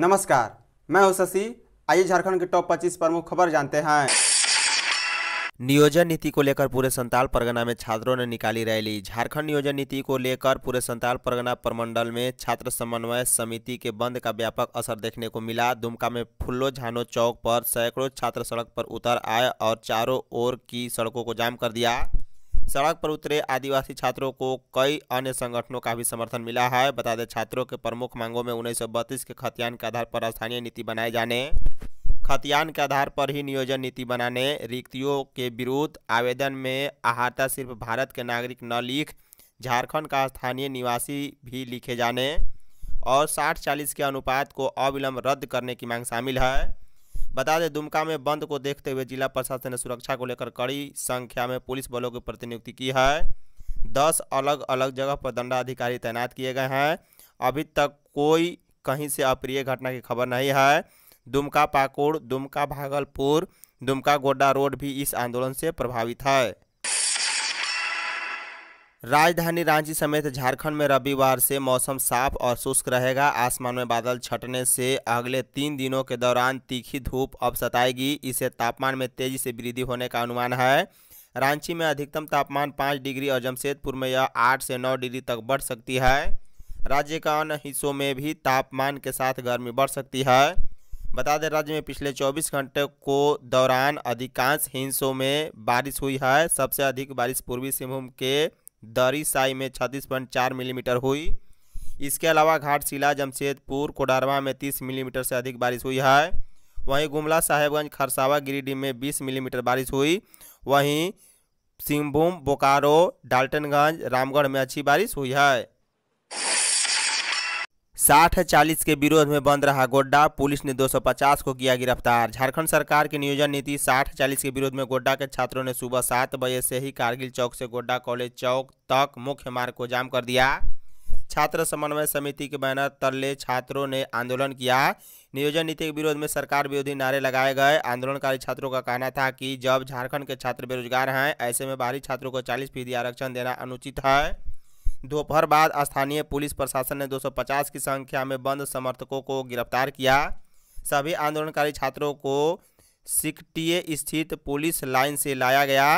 नमस्कार मैं हूं शशि आइए झारखंड के टॉप 25 प्रमुख खबर जानते हैं नियोजन नीति को लेकर पूरे संताल परगना में छात्रों ने निकाली रैली झारखंड नियोजन नीति को लेकर पूरे संताल परगना प्रमंडल में छात्र समन्वय समिति के बंद का व्यापक असर देखने को मिला दुमका में फुल्लो झानो चौक पर सैकड़ों छात्र सड़क पर उतर आए और चारों ओर की सड़कों को जाम कर दिया सड़क पर उतरे आदिवासी छात्रों को कई अन्य संगठनों का भी समर्थन मिला है बता दें छात्रों के प्रमुख मांगों में उन्नीस के खतियान के आधार पर स्थानीय नीति बनाए जाने खतियान के आधार पर ही नियोजन नीति बनाने रिक्तियों के विरुद्ध आवेदन में अहाता सिर्फ भारत के नागरिक न लिख झारखंड का स्थानीय निवासी भी लिखे जाने और साठ चालीस के अनुपात को अविलंब रद्द करने की मांग शामिल है बता दें दुमका में बंद को देखते हुए जिला प्रशासन ने सुरक्षा को लेकर कड़ी संख्या में पुलिस बलों की प्रतिनियुक्ति की है दस अलग अलग जगह पर दंडाधिकारी तैनात किए गए हैं अभी तक कोई कहीं से अप्रिय घटना की खबर नहीं है दुमका पाकुड़ दुमका भागलपुर दुमका गोड्डा रोड भी इस आंदोलन से प्रभावित है राजधानी रांची समेत झारखंड में रविवार से मौसम साफ और शुष्क रहेगा आसमान में बादल छटने से अगले तीन दिनों के दौरान तीखी धूप अब सताएगी इससे तापमान में तेजी से वृद्धि होने का अनुमान है रांची में अधिकतम तापमान पाँच डिग्री और जमशेदपुर में यह आठ से नौ डिग्री तक बढ़ सकती है राज्य के अन्य हिस्सों में भी तापमान के साथ गर्मी बढ़ सकती है बता दें राज्य में पिछले 24 घंटे को दौरान अधिकांश हिस्सों में बारिश हुई है सबसे अधिक बारिश पूर्वी सिंहभूम के दरी साई में छत्तीस पॉइंट चार मिलीमीटर हुई इसके अलावा घाटशिला जमशेदपुर कोडारवा में तीस मिलीमीटर से अधिक बारिश हुई है वहीं गुमला साहेबगंज खरसावा गिरिडीह में बीस मिलीमीटर बारिश हुई वहीं सिंहभूम बोकारो डाल्टनगंज रामगढ़ में अच्छी बारिश हुई है साठ चालीस के विरोध में बंद रहा गोड्डा पुलिस ने 250 को किया गिरफ्तार झारखंड सरकार की नियोजन नीति साठ चालीस के विरोध में गोड्डा के छात्रों ने सुबह सात बजे से ही कारगिल चौक से गोड्डा कॉलेज चौक तक मुख्य मार्ग को जाम कर दिया छात्र समन्वय समिति के बैनर तले छात्रों ने आंदोलन किया नियोजन नीति के विरोध में सरकार विरोधी नारे लगाए गए आंदोलनकारी छात्रों का कहना था कि जब झारखंड के छात्र बेरोजगार हैं ऐसे में बाहरी छात्रों को चालीस फीसदी आरक्षण देना अनुचित है दोपहर बाद स्थानीय पुलिस प्रशासन ने 250 की संख्या में बंद समर्थकों को गिरफ्तार किया सभी आंदोलनकारी छात्रों को सिकटीए स्थित पुलिस लाइन से लाया गया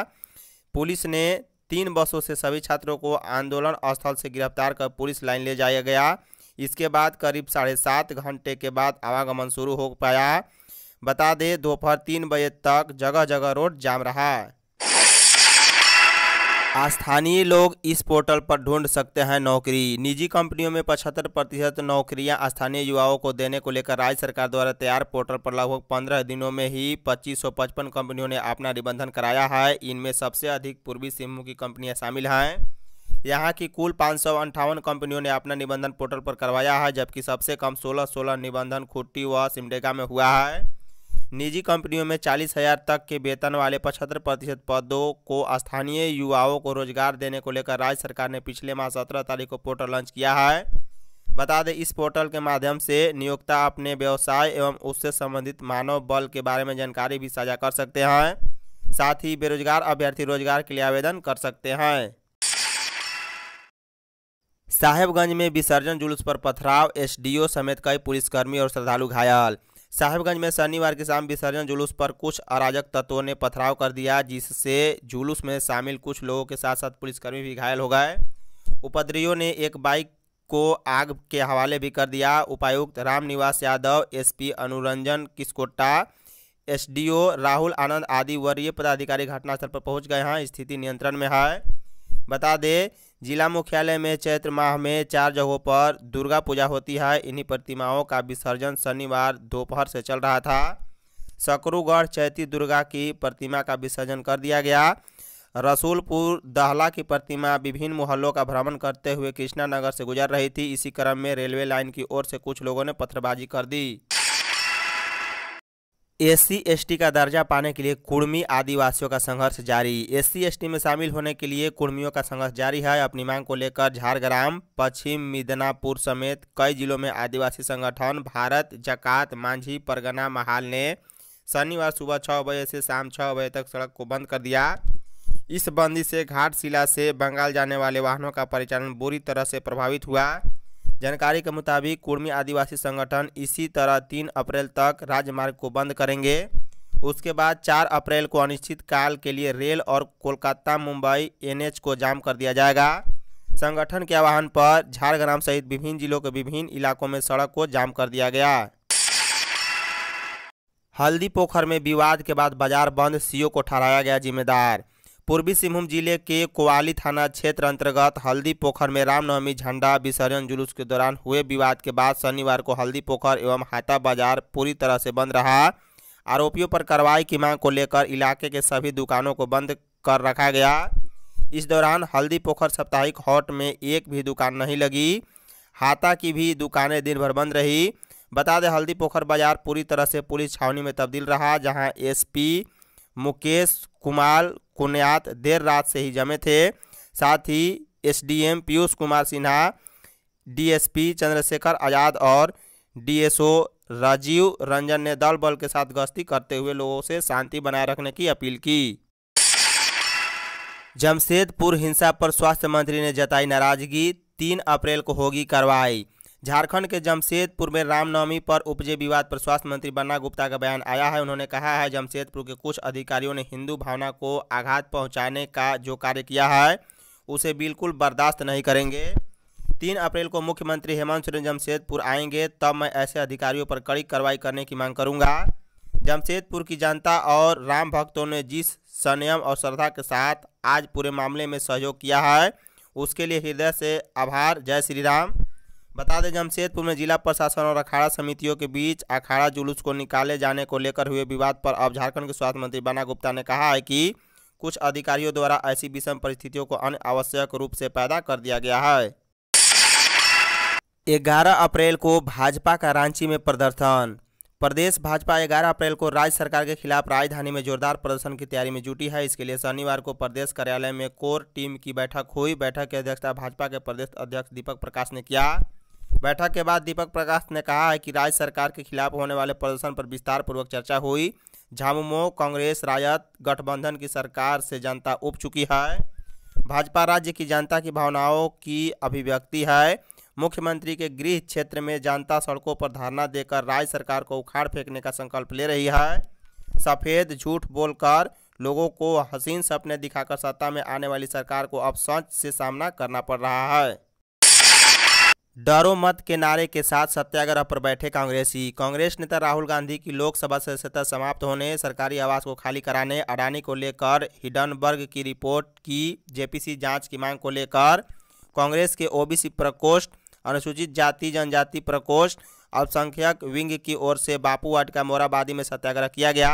पुलिस ने तीन बसों से सभी छात्रों को आंदोलन स्थल से गिरफ्तार कर पुलिस लाइन ले जाया गया इसके बाद करीब साढ़े सात घंटे के बाद आवागमन शुरू हो पाया बता दें दोपहर तीन बजे तक जगह जगह रोड जाम रहा स्थानीय लोग इस पोर्टल पर ढूंढ सकते हैं नौकरी निजी कंपनियों में पचहत्तर प्रतिशत नौकरियाँ स्थानीय युवाओं को देने को लेकर राज्य सरकार द्वारा तैयार पोर्टल पर लगभग पंद्रह दिनों में ही पच्चीस सौ पचपन कंपनियों ने अपना निबंधन कराया है इनमें सबसे अधिक पूर्वी सिंहभूम की कंपनियां शामिल हैं यहाँ की कुल पाँच कंपनियों ने अपना निबंधन पोर्टल पर करवाया है जबकि सबसे कम सोलह सोलह निबंधन खुट्टी व सिमडेगा में हुआ है निजी कंपनियों में चालीस हजार तक के वेतन वाले पचहत्तर प्रतिशत पदों को स्थानीय युवाओं को रोजगार देने को लेकर राज्य सरकार ने पिछले माह सत्रह तारीख को पोर्टल लॉन्च किया है बता दें इस पोर्टल के माध्यम से नियोक्ता अपने व्यवसाय एवं उससे संबंधित मानव बल के बारे में जानकारी भी साझा कर सकते हैं साथ ही बेरोजगार अभ्यर्थी रोजगार के लिए आवेदन कर सकते हैं साहेबगंज में विसर्जन जुलूस पर पथराव एसडीओ समेत कई पुलिसकर्मी और श्रद्धालु घायल साहेबगंज में शनिवार की शाम विसर्जन जुलूस पर कुछ अराजक तत्वों ने पथराव कर दिया जिससे जुलूस में शामिल कुछ लोगों के साथ साथ पुलिसकर्मी भी घायल हो गए उपद्रवियों ने एक बाइक को आग के हवाले भी कर दिया उपायुक्त रामनिवास यादव एसपी अनुरंजन किसकोटा एसडीओ राहुल आनंद आदि वरीय पदाधिकारी घटनास्थल पर पहुंच गए हैं स्थिति नियंत्रण में है बता दें जिला मुख्यालय में चैत्र माह में चार जगहों पर दुर्गा पूजा होती है इन्हीं प्रतिमाओं का विसर्जन शनिवार दोपहर से चल रहा था सकरूगढ़ चैती दुर्गा की प्रतिमा का विसर्जन कर दिया गया रसूलपुर दहला की प्रतिमा विभिन्न मोहल्लों का भ्रमण करते हुए कृष्णा नगर से गुजर रही थी इसी क्रम में रेलवे लाइन की ओर से कुछ लोगों ने पत्थरबाजी कर दी एससी एसटी का दर्जा पाने के लिए कुर्मी आदिवासियों का संघर्ष जारी एससी एसटी में शामिल होने के लिए कुर्मियों का संघर्ष जारी है अपनी मांग को लेकर झारग्राम पश्चिम मिदनापुर समेत कई जिलों में आदिवासी संगठन भारत जकात मांझी परगना महाल ने शनिवार सुबह छः बजे से शाम छः बजे तक सड़क को बंद कर दिया इस बंदी से घाटशिला से बंगाल जाने वाले वाहनों का परिचालन बुरी तरह से प्रभावित हुआ जानकारी के मुताबिक कुर्मी आदिवासी संगठन इसी तरह तीन अप्रैल तक राजमार्ग को बंद करेंगे उसके बाद चार अप्रैल को अनिश्चित काल के लिए रेल और कोलकाता मुंबई एनएच को जाम कर दिया जाएगा संगठन के आह्वान पर झारग्राम सहित विभिन्न जिलों के विभिन्न इलाकों में सड़क को जाम कर दिया गया हल्दी पोखर में विवाद के बाद बाजार बंद सीओ को ठहराया गया जिम्मेदार पूर्वी सिंहभूम जिले के कोवाली थाना क्षेत्र अंतर्गत हल्दी पोखर में रामनवमी झंडा विसर्जन जुलूस के दौरान हुए विवाद के बाद शनिवार को हल्दी पोखर एवं हाटा बाजार पूरी तरह से बंद रहा आरोपियों पर कार्रवाई की मांग को लेकर इलाके के सभी दुकानों को बंद कर रखा गया इस दौरान हल्दी पोखर साप्ताहिक हॉट में एक भी दुकान नहीं लगी हाथा की भी दुकानें दिन भर बंद रही बता दें हल्दी पोखर बाजार पूरी तरह से पुलिस छावनी में तब्दील रहा जहां एसपी मुकेश कुमार कुन्यात देर रात से ही जमे थे साथ ही एसडीएम पीयूष कुमार सिन्हा डीएसपी चंद्रशेखर आज़ाद और डीएसओ राजीव रंजन ने दल बल के साथ गश्ती करते हुए लोगों से शांति बनाए रखने की अपील की जमशेदपुर हिंसा पर स्वास्थ्य मंत्री ने जताई नाराजगी तीन अप्रैल को होगी कार्रवाई झारखंड के जमशेदपुर में रामनवमी पर उपजे विवाद पर स्वास्थ्य मंत्री बन्ना गुप्ता का बयान आया है उन्होंने कहा है जमशेदपुर के कुछ अधिकारियों ने हिंदू भावना को आघात पहुंचाने का जो कार्य किया है उसे बिल्कुल बर्दाश्त नहीं करेंगे तीन अप्रैल को मुख्यमंत्री हेमंत सोरेन जमशेदपुर आएंगे तब मैं ऐसे अधिकारियों पर कड़ी कार्रवाई करने की मांग करूँगा जमशेदपुर की जनता और राम भक्तों ने जिस संयम और श्रद्धा के साथ आज पूरे मामले में सहयोग किया है उसके लिए हृदय से आभार जय श्री राम बता दें जमशेदपुर में जिला प्रशासन और अखाड़ा समितियों के बीच अखाड़ा जुलूस को निकाले जाने को लेकर हुए विवाद पर अब झारखंड के स्वास्थ्य मंत्री बना गुप्ता ने कहा है कि कुछ अधिकारियों द्वारा ऐसी विषम परिस्थितियों को अनावश्यक रूप से पैदा कर दिया गया है 11 अप्रैल को भाजपा का रांची में प्रदर्शन प्रदेश भाजपा 11 अप्रैल को राज्य सरकार के खिलाफ राजधानी में जोरदार प्रदर्शन की तैयारी में जुटी है इसके लिए शनिवार को प्रदेश कार्यालय में कोर टीम की बैठक हुई बैठक की अध्यक्षता भाजपा के प्रदेश अध्यक्ष दीपक प्रकाश ने किया बैठक के बाद दीपक प्रकाश ने कहा है कि राज्य सरकार के खिलाफ होने वाले प्रदर्शन पर विस्तार पूर्वक चर्चा हुई झामुमो कांग्रेस रायत गठबंधन की सरकार से जनता उप चुकी है भाजपा राज्य की जनता की भावनाओं की अभिव्यक्ति है मुख्यमंत्री के गृह क्षेत्र में जनता सड़कों पर धरना देकर राज्य सरकार को उखाड़ फेंकने का संकल्प ले रही है सफ़ेद झूठ बोलकर लोगों को हसीन सपने दिखाकर सत्ता में आने वाली सरकार को अब सच से सामना करना पड़ रहा है डरो मत के नारे के साथ सत्याग्रह पर बैठे कांग्रेसी कांग्रेस नेता राहुल गांधी की लोकसभा सदस्यता समाप्त होने सरकारी आवास को खाली कराने अडानी को लेकर हिडनबर्ग की रिपोर्ट की जेपीसी जांच की मांग को लेकर कांग्रेस के ओबीसी प्रकोष्ठ अनुसूचित जाति जनजाति प्रकोष्ठ अल्पसंख्यक विंग की ओर से बापू वाटिका मोराबादी में सत्याग्रह किया गया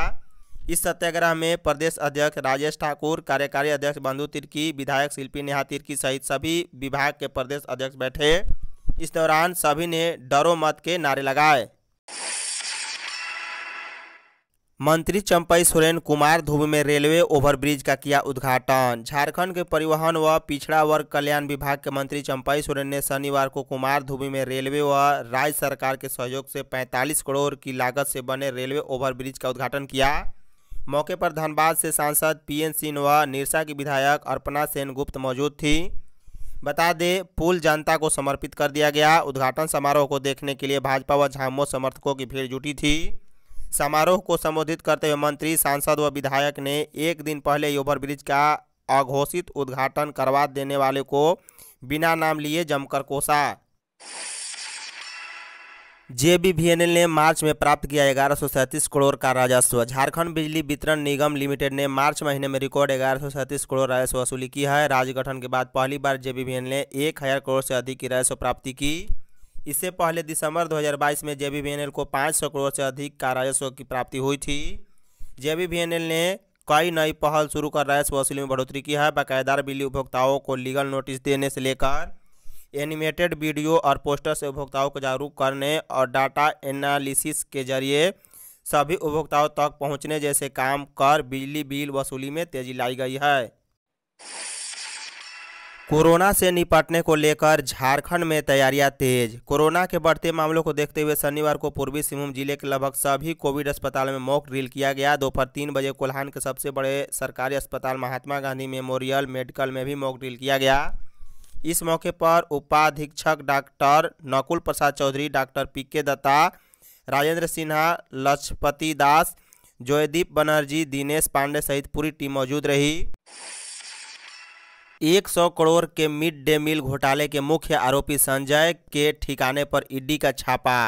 इस सत्याग्रह में प्रदेश अध्यक्ष राजेश ठाकुर कार्यकारी अध्यक्ष बंधु तिर्की विधायक शिल्पी नेहा तिर्की सहित सभी विभाग के प्रदेश अध्यक्ष बैठे इस दौरान सभी ने डरो मत के नारे लगाए मंत्री चंपई सोरेन कुमार धुब में रेलवे ओवरब्रिज का किया उद्घाटन झारखंड के परिवहन व पिछड़ा वर्ग कल्याण विभाग के मंत्री चंपई सोरेन ने शनिवार को कुमार धुबी में रेलवे व राज्य सरकार के सहयोग से 45 करोड़ की लागत से बने रेलवे ओवरब्रिज का उद्घाटन किया मौके पर धनबाद से सांसद पीएन सिंह व निरसा की विधायक अर्पणा सेन गुप्त मौजूद थी बता दें पुल जनता को समर्पित कर दिया गया उद्घाटन समारोह को देखने के लिए भाजपा व झामो समर्थकों की भीड़ जुटी थी समारोह को संबोधित करते हुए मंत्री सांसद व विधायक ने एक दिन पहले ओवरब्रिज का अघोषित उद्घाटन करवा देने वाले को बिना नाम लिए जमकर कोसा जे जेबीवीएनएल ने मार्च में प्राप्त किया ग्यारह करोड़ का राजस्व झारखंड बिजली वितरण निगम लिमिटेड ने मार्च महीने में रिकॉर्ड ग्यारह करोड़ राजस्व वसूली की है राज्य गठन के बाद पहली बार जे जेबीवीएनएल ने एक हज़ार करोड़ से अधिक की राजस्व प्राप्ति की इससे पहले दिसंबर 2022 में जे जेबीवीएनएल को पाँच करोड़ से अधिक का राजस्व की प्राप्ति हुई थी जे जेबीवीएनएल ने कई नई पहल शुरू कर राजस्व वसूली में बढ़ोतरी की है बाकायदार बिजली उपभोक्ताओं को लीगल नोटिस देने से लेकर एनिमेटेड वीडियो और पोस्टर से उपभोक्ताओं को जागरूक करने और डाटा एनालिसिस के जरिए सभी उपभोक्ताओं तक पहुंचने जैसे काम कर बिजली बिल वसूली में तेजी लाई गई है कोरोना से निपटने को लेकर झारखंड में तैयारियां तेज कोरोना के बढ़ते मामलों को देखते हुए शनिवार को पूर्वी सिंहभूम जिले के लगभग सभी कोविड अस्पताल में मॉक ड्रिल किया गया दोपहर तीन बजे कोल्हान के सबसे बड़े सरकारी अस्पताल महात्मा गांधी मेमोरियल मेडिकल में भी मॉक ड्रिल किया गया इस मौके पर उपाधीक्षक doctor Nakul Prasad Chaudhary doctor P K Datta Rajendra Sinha लक्षपति दास जोयदीप बनर्जी दिनेश पांडे सहित पूरी टीम मौजूद रही एक सौ करोड़ के मिड डे मील घोटाले के मुख्य आरोपी संजय के ठिकाने पर ईडी का छापा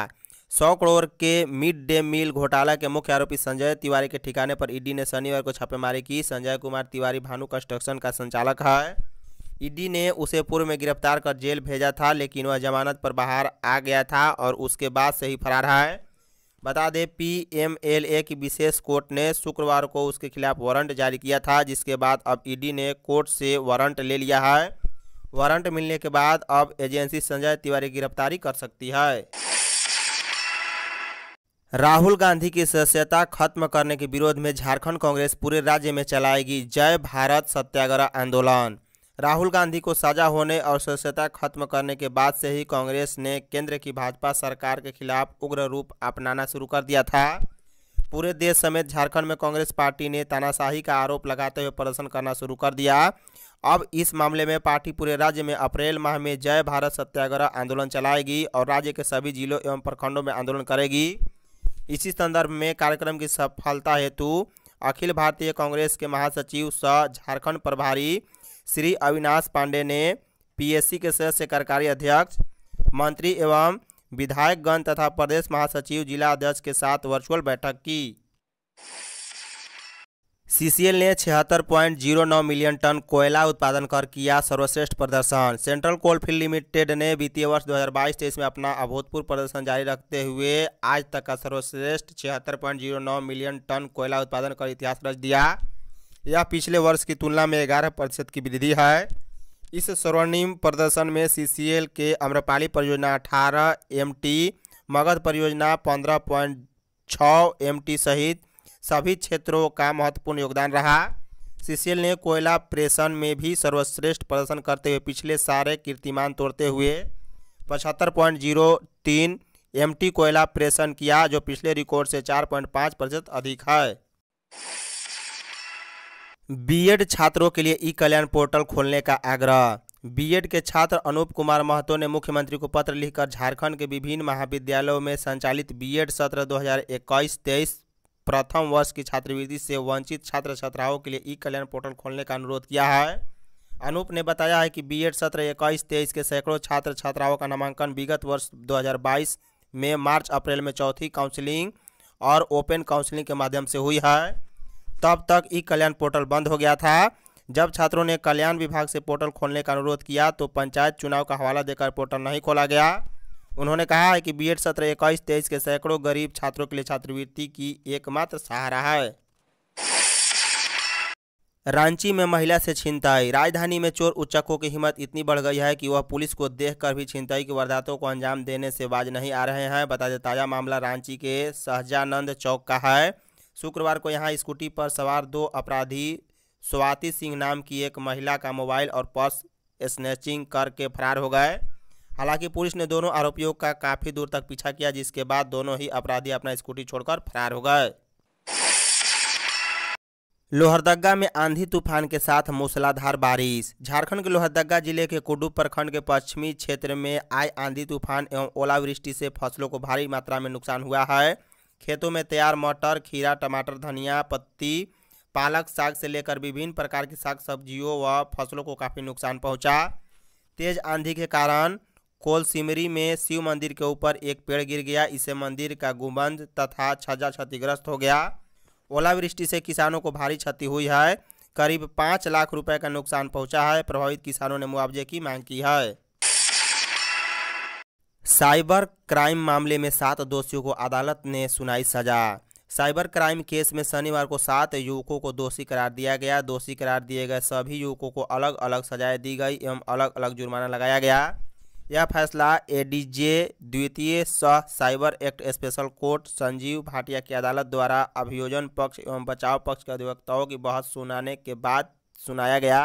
सौ करोड़ के मिड डे मील घोटाला के मुख्य आरोपी संजय तिवारी के ठिकाने पर ईडी ने शनिवार को छापेमारी की संजय कुमार तिवारी भानु कंस्ट्रक्शन का संचालक है ईडी ने उसे पूर्व में गिरफ्तार कर जेल भेजा था लेकिन वह जमानत पर बाहर आ गया था और उसके बाद से ही फरार है बता दें पीएमएलए की विशेष कोर्ट ने शुक्रवार को उसके खिलाफ वारंट जारी किया था जिसके बाद अब ईडी ने कोर्ट से वारंट ले लिया है वारंट मिलने के बाद अब एजेंसी संजय तिवारी गिरफ्तारी कर सकती है राहुल गांधी की सदस्यता खत्म करने के विरोध में झारखंड कांग्रेस पूरे राज्य में चलाएगी जय भारत सत्याग्रह आंदोलन राहुल गांधी को सजा होने और सदस्यता खत्म करने के बाद से ही कांग्रेस ने केंद्र की भाजपा सरकार के खिलाफ उग्र रूप अपनाना शुरू कर दिया था पूरे देश समेत झारखंड में कांग्रेस पार्टी ने तानाशाही का आरोप लगाते हुए प्रदर्शन करना शुरू कर दिया अब इस मामले में पार्टी पूरे राज्य में अप्रैल माह में जय भारत सत्याग्रह आंदोलन चलाएगी और राज्य के सभी जिलों एवं प्रखंडों में आंदोलन करेगी इसी संदर्भ में कार्यक्रम की सफलता हेतु अखिल भारतीय कांग्रेस के महासचिव स झारखंड प्रभारी श्री अविनाश पांडे ने पीएससी के सदस्य कार्यकारी अध्यक्ष मंत्री एवं विधायकगण तथा प्रदेश महासचिव जिला अध्यक्ष के साथ वर्चुअल बैठक की सीसीएल ने छिहत्तर पॉइंट जीरो नौ मिलियन टन कोयला उत्पादन कर किया सर्वश्रेष्ठ प्रदर्शन सेंट्रल कोलफील्ड लिमिटेड ने वित्तीय वर्ष 2022 हज़ार में अपना अभूतपूर्व प्रदर्शन जारी रखते हुए आज तक का सर्वश्रेष्ठ छिहत्तर पॉइंट जीरो नौ मिलियन टन कोयला उत्पादन कर इतिहास रच दिया यह पिछले वर्ष की तुलना में ग्यारह प्रतिशत की वृद्धि है इस स्वर्णिम प्रदर्शन में एल के आम्रपाली परियोजना एम टी मगध परियोजना पंद्रह पॉइंट एम टी सहित सभी क्षेत्रों का महत्वपूर्ण योगदान रहा सीसीएल ने कोयला प्रेषण में भी सर्वश्रेष्ठ प्रदर्शन करते हुए पिछले सारे कीर्तिमान तोड़ते हुए पचहत्तर पॉइंट जीरो तीन एम कोयला प्रेषण किया जो पिछले रिकॉर्ड से चार पॉइंट पाँच प्रतिशत अधिक है बीएड छात्रों के लिए ई कल्याण पोर्टल खोलने का आग्रह बीएड के छात्र अनूप कुमार महतो ने मुख्यमंत्री को पत्र लिखकर झारखंड के विभिन्न महाविद्यालयों में संचालित बीएड सत्र 2021-23 प्रथम वर्ष की छात्रवृत्ति से वंचित छात्र छात्राओं के लिए ई कल्याण पोर्टल खोलने का अनुरोध किया है अनूप ने बताया है कि बीएड सत्र इक्कीस तेईस के सैकड़ों छात्र छात्राओं का नामांकन विगत वर्ष दो में मार्च अप्रैल में चौथी काउंसिलिंग और ओपन काउंसिलिंग के माध्यम से हुई है तब तक ई कल्याण पोर्टल बंद हो गया था जब छात्रों ने कल्याण विभाग से पोर्टल खोलने का अनुरोध किया तो पंचायत चुनाव का हवाला देकर पोर्टल नहीं खोला गया उन्होंने कहा है कि बी एड सत्र इक्कीस तेईस के सैकड़ों गरीब छात्रों के लिए छात्रवृत्ति की एकमात्र सहारा है रांची में महिला से छिनताई राजधानी में चोर उच्चकों की हिम्मत इतनी बढ़ गई है कि वह पुलिस को देखकर भी छिनताई की वारदातों को अंजाम देने से बाज नहीं आ रहे हैं बता दें ताज़ा मामला रांची के सहजानंद चौक का है शुक्रवार को यहाँ स्कूटी पर सवार दो अपराधी स्वाति सिंह नाम की एक महिला का मोबाइल और पर्स स्नैचिंग करके फरार हो गए हालांकि पुलिस ने दोनों आरोपियों का काफ़ी दूर तक पीछा किया जिसके बाद दोनों ही अपराधी अपना स्कूटी छोड़कर फरार हो गए लोहरदगा में आंधी तूफान के साथ मूसलाधार बारिश झारखंड के लोहरदगा जिले के कुडू प्रखंड के पश्चिमी क्षेत्र में आए आंधी तूफान एवं ओलावृष्टि से फसलों को भारी मात्रा में नुकसान हुआ है खेतों में तैयार मटर खीरा टमाटर धनिया पत्ती पालक साग से लेकर विभिन्न प्रकार की साग सब्जियों व फसलों को काफ़ी नुकसान पहुंचा तेज आंधी के कारण कोलसिमरी में शिव मंदिर के ऊपर एक पेड़ गिर गया इससे मंदिर का गुमंद तथा छज्जा क्षतिग्रस्त हो गया ओलावृष्टि से किसानों को भारी क्षति हुई है करीब पाँच लाख रुपए का नुकसान पहुंचा है प्रभावित किसानों ने मुआवजे की मांग की है साइबर क्राइम मामले में सात दोषियों को अदालत ने सुनाई सजा साइबर क्राइम केस में शनिवार को सात युवकों को दोषी करार दिया गया दोषी करार दिए गए सभी युवकों को अलग अलग सजाएं दी गई एवं अलग अलग जुर्माना लगाया गया यह फैसला एडीजे द्वितीय सह cyber act special court Sanjeev Bhatia की अदालत द्वारा अभियोजन पक्ष एवं बचाव पक्ष के अधिवक्ताओं की बहस सुनाने के बाद सुनाया गया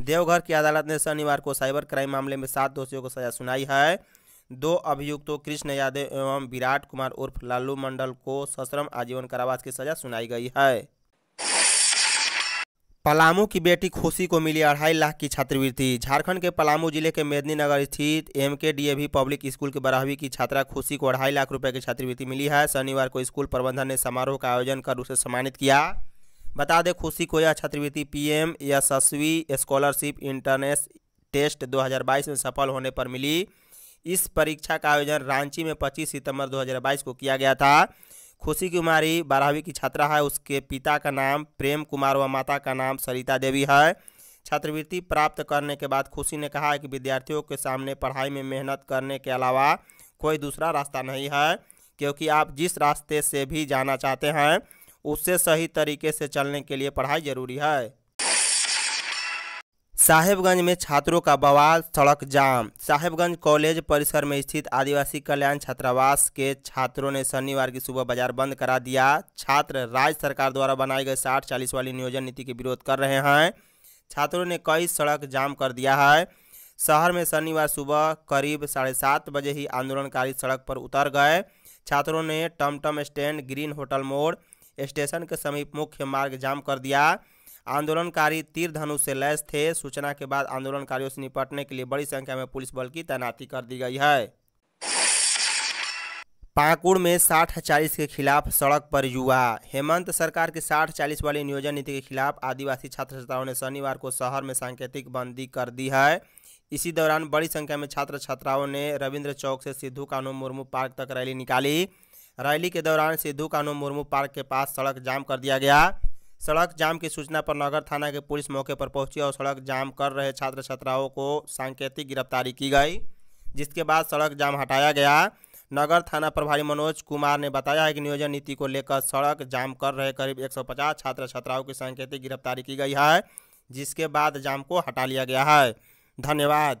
देवघर की अदालत ने शनिवार को साइबर क्राइम मामले में सात दोषियों को सजा सुनाई है दो अभियुक्तों कृष्ण यादव एवं विराट कुमार उर्फ लालू मंडल को सश्रम आजीवन कारावास की सजा सुनाई गई है पलामू की बेटी खुशी को मिली अढ़ाई लाख की छात्रवृत्ति झारखंड के पलामू जिले के मेदनी नगर स्थित एम के डी पब्लिक स्कूल के बारहवीं की छात्रा खुशी को अढ़ाई लाख रुपए की छात्रवृत्ति मिली है शनिवार को स्कूल प्रबंधन ने समारोह का आयोजन कर उसे सम्मानित किया बता दें खुशी को यह छात्रवृत्ति PM Yashasvi scholarship entrance test दो में सफल होने पर मिली इस परीक्षा का आयोजन रांची में पच्चीस सितंबर दो को किया गया था खुशी कुमारी बारहवीं की छात्रा है उसके पिता का नाम प्रेम कुमार व माता का नाम सरिता देवी है छात्रवृत्ति प्राप्त करने के बाद खुशी ने कहा कि विद्यार्थियों के सामने पढ़ाई में मेहनत करने के अलावा कोई दूसरा रास्ता नहीं है क्योंकि आप जिस रास्ते से भी जाना चाहते हैं उससे सही तरीके से चलने के लिए पढ़ाई जरूरी है साहेबगंज में छात्रों का बवाल सड़क जाम साहेबगंज कॉलेज परिसर में स्थित आदिवासी कल्याण छात्रावास के छात्रों ने शनिवार की सुबह बाजार बंद करा दिया छात्र राज्य सरकार द्वारा बनाई गई साठ चालीस वाली नियोजन नीति के विरोध कर रहे हैं छात्रों ने कई सड़क जाम कर दिया है शहर में शनिवार सुबह करीब साढ़े सात बजे ही आंदोलनकारी सड़क पर उतर गए छात्रों ने टमटम स्टैंड ग्रीन होटल मोड़ स्टेशन के समीप मुख्य मार्ग जाम कर दिया आंदोलनकारी तीर धनुष से लैस थे सूचना के बाद आंदोलनकारियों से निपटने के लिए बड़ी संख्या में पुलिस बल की तैनाती कर दी गई है पाकुड़ में साठ चालीस के खिलाफ सड़क पर युवा हेमंत सरकार की साठ चालीस वाली नियोजन नीति के खिलाफ आदिवासी छात्र छात्राओं ने शनिवार को शहर में सांकेतिक बंदी कर दी है इसी दौरान बड़ी संख्या में छात्र छात्राओं ने रविंद्र चौक से सिद्धू कानू मुर्मू पार्क तक रैली निकाली रैली के दौरान सिद्धू कानू मुर्मू पार्क के पास सड़क जाम कर दिया गया सड़क जाम की सूचना पर नगर थाना के पुलिस मौके पर पहुंची और सड़क जाम कर रहे छात्र छात्राओं को सांकेतिक गिरफ्तारी की गई जिसके बाद सड़क जाम हटाया गया नगर थाना प्रभारी मनोज कुमार ने बताया है कि नियोजन नीति को लेकर सड़क जाम कर रहे करीब 150 छात्र छात्राओं की सांकेतिक गिरफ्तारी की गई है जिसके बाद जाम को हटा लिया गया है धन्यवाद